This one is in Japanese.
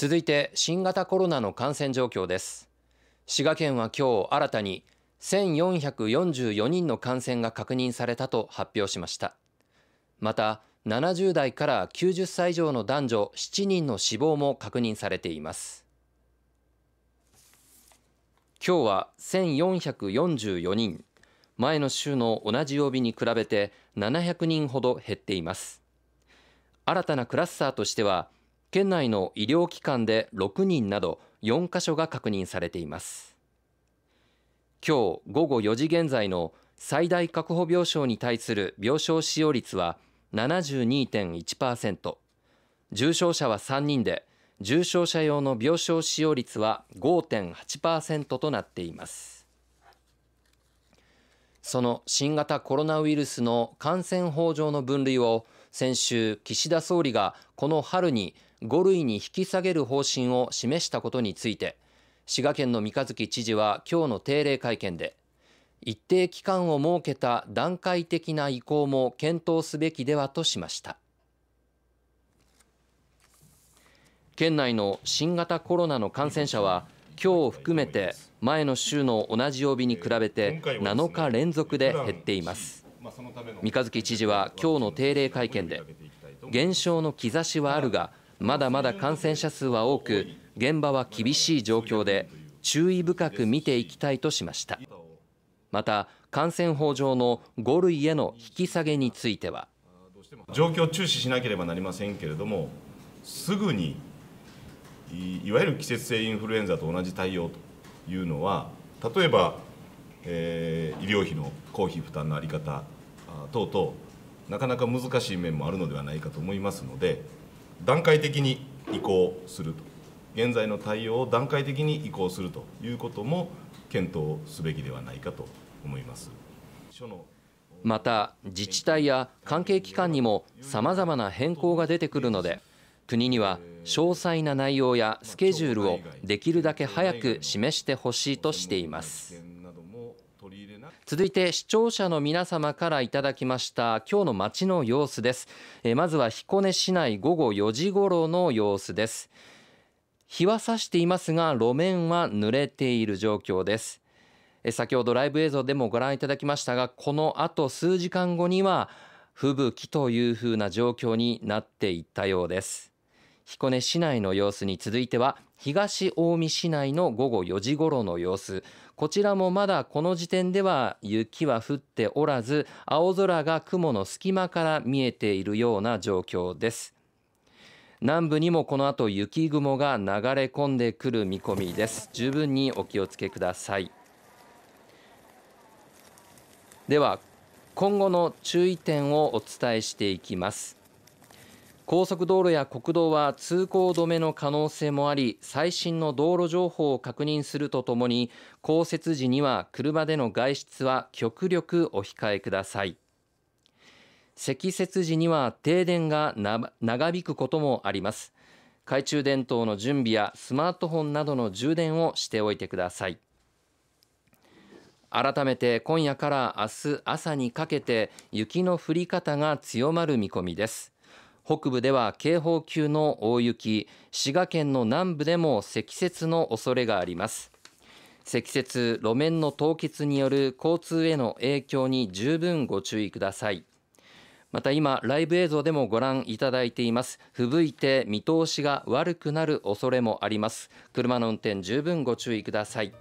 続いて新型コロナの感染状況です滋賀県は今日新たに1444人の感染が確認されたと発表しましたまた70代から90歳以上の男女7人の死亡も確認されています今日は1444人前の週の同じ曜日に比べて700人ほど減っています新たなクラスターとしては県内の医療機関で6人など4カ所が確認されています今日午後4時現在の最大確保病床に対する病床使用率は72.1%重症者は3人で重症者用の病床使用率は5.8%となっていますその新型コロナウイルスの感染法上の分類を先週、岸田総理がこの春に5類に引き下げる方針を示したことについて滋賀県の三日月知事は今日の定例会見で一定期間を設けた段階的な移行も検討すべきではとしました県内の新型コロナの感染者は今日を含めて前の週の同じ曜日に比べて7日連続で減っています三日月知事は今日の定例会見で減少の兆しはあるがまだまだ感染者数は多く現場は厳しい状況で注意深く見ていきたいとしましたまた感染法上の5類への引き下げについては状況を注視しなければなりませんけれどもすぐにいわゆる季節性インフルエンザと同じ対応というのは例えば、えー、医療費の公費負担の在り方等々なかなか難しい面もあるのではないかと思いますので段階的に移行すると現在の対応を段階的に移行するということも検討すべきではないかと思います。また自治体や関係機関にもさまざまな変更が出てくるので国には詳細な内容やスケジュールをできるだけ早く示してほしいとしています続いて視聴者の皆様からいただきました今日の街の様子ですえまずは彦根市内午後4時頃の様子です日は差していますが路面は濡れている状況です先ほどライブ映像でもご覧いただきましたがこのあと数時間後には吹雪というふうな状況になっていったようです彦根市内の様子に続いては東近江市内の午後4時頃の様子こちらもまだこの時点では雪は降っておらず青空が雲の隙間から見えているような状況です南部にもこの後雪雲が流れ込んでくる見込みです十分にお気をつけくださいでは今後の注意点をお伝えしていきます高速道路や国道は通行止めの可能性もあり最新の道路情報を確認するとともに降雪時には車での外出は極力お控えください積雪時には停電が長引くこともあります懐中電灯の準備やスマートフォンなどの充電をしておいてください改めて今夜から明日朝にかけて雪の降り方が強まる見込みです北部では警報級の大雪滋賀県の南部でも積雪の恐れがあります積雪路面の凍結による交通への影響に十分ご注意くださいまた今ライブ映像でもご覧いただいています吹雪いて見通しが悪くなる恐れもあります車の運転十分ご注意ください